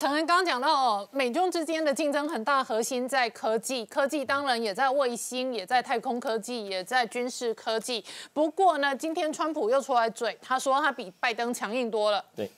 陈恩刚刚讲到，哦，美中之间的竞争很大，核心在科技，科技当然也在卫星，也在太空科技，也在军事科技。不过呢，今天川普又出来嘴，他说他比拜登强硬多了。对，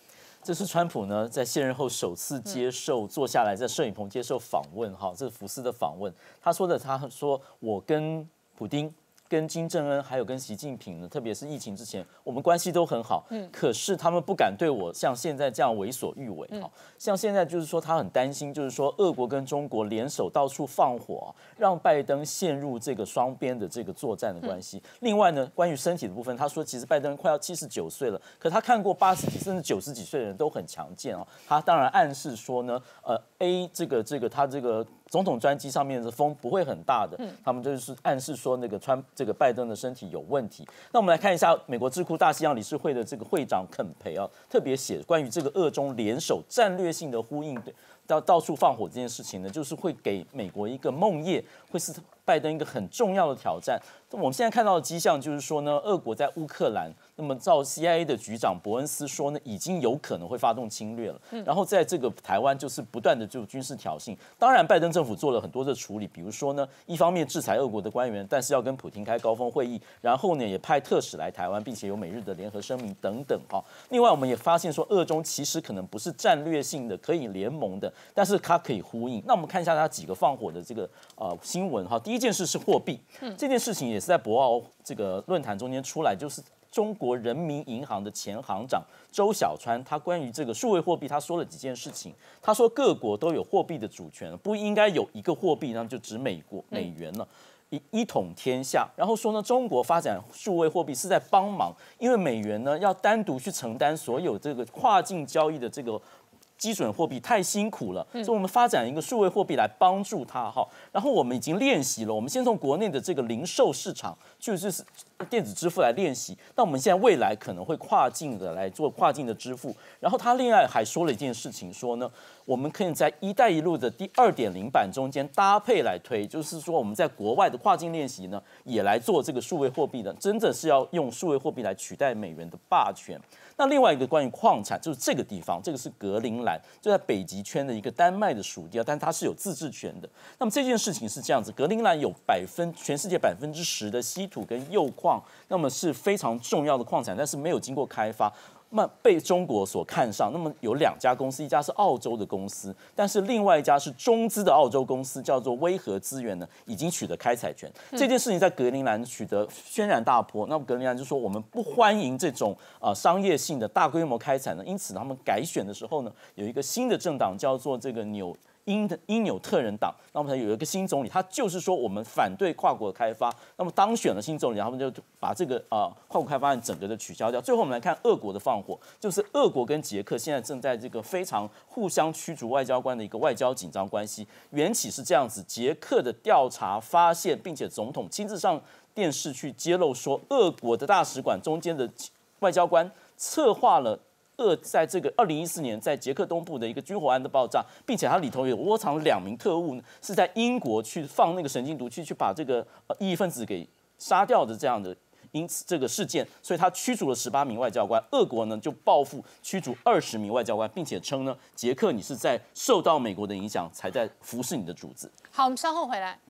这是川普呢在卸任后首次接受坐下来在摄影棚接受访问，哈，这是福斯的访问。他说的，他说我跟普丁跟金正恩还有跟习近平呢，特别是疫情之前，我们关系都很好。嗯，可是他们不敢对我像现在这样为所欲为。嗯，像现在就是说他很担心，就是说俄国跟中国联手到处放火，让拜登陷入这个双边的这个作战的关系。另外呢，关于身体的部分，他说其实拜登快要七十九岁了，可他看过八十甚至九十几岁的人都很强健啊。他当然暗示说呢，呃，A 这个这个他这个。总统专机上面的风不会很大的，他们就是暗示说那个川这个拜登的身体有问题。那我们来看一下美国智库大西洋理事会的这个会长肯培啊，特别写关于这个俄中联手战略性的呼应到到处放火这件事情呢，就是会给美国一个梦魇，会是。拜登一个很重要的挑战，我们现在看到的迹象就是说呢，俄国在乌克兰，那么照 CIA 的局长伯恩斯说呢，已经有可能会发动侵略了。嗯，然后在这个台湾就是不断的就军事挑衅，当然拜登政府做了很多的处理，比如说呢，一方面制裁俄国的官员，但是要跟普京开高峰会议，然后呢也派特使来台湾，并且有每日的联合声明等等哈。另外我们也发现说，俄中其实可能不是战略性的可以联盟的，但是它可以呼应。那我们看一下它几个放火的这个呃新闻哈，第一。这件事是货币，这件事情也是在博鳌这个论坛中间出来，就是中国人民银行的前行长周小川，他关于这个数位货币他说了几件事情，他说各国都有货币的主权，不应该有一个货币呢就指美国美元了，一一统天下，然后说呢中国发展数位货币是在帮忙，因为美元呢要单独去承担所有这个跨境交易的这个。基准货币太辛苦了，所以我们发展一个数位货币来帮助它哈。然后我们已经练习了，我们先从国内的这个零售市场，就是。电子支付来练习，那我们现在未来可能会跨境的来做跨境的支付。然后他另外还说了一件事情，说呢，我们可以在“一带一路”的第二点零版中间搭配来推，就是说我们在国外的跨境练习呢，也来做这个数位货币的，真的是要用数位货币来取代美元的霸权。那另外一个关于矿产，就是这个地方，这个是格陵兰，就在北极圈的一个丹麦的属地啊，但是它是有自治权的。那么这件事情是这样子，格陵兰有百分全世界百分之十的稀土跟铀矿。那么是非常重要的矿产，但是没有经过开发，那被中国所看上。那么有两家公司，一家是澳洲的公司，但是另外一家是中资的澳洲公司，叫做威和资源呢，已经取得开采权。这件事情在格陵兰取得轩然大波。那么格陵兰就说我们不欢迎这种啊商业性的大规模开采呢，因此他们改选的时候呢，有一个新的政党叫做这个纽。因因纽特人党，那么他有一个新总理，他就是说我们反对跨国开发。那么当选了新总理，他们就把这个啊跨国开发案整个的取消掉。最后我们来看俄国的放火，就是俄国跟捷克现在正在这个非常互相驱逐外交官的一个外交紧张关系。缘起是这样子，捷克的调查发现，并且总统亲自上电视去揭露说，俄国的大使馆中间的外交官策划了。特在这个二零一四年，在捷克东部的一个军火案的爆炸，并且它里头有窝藏两名特务，是在英国去放那个神经毒气，去把这个异议分子给杀掉的这样的。因此这个事件，所以他驱逐了十八名外交官，俄国呢就报复驱逐二十名外交官，并且称呢，捷克你是在受到美国的影响才在服侍你的主子。好，我们稍后回来。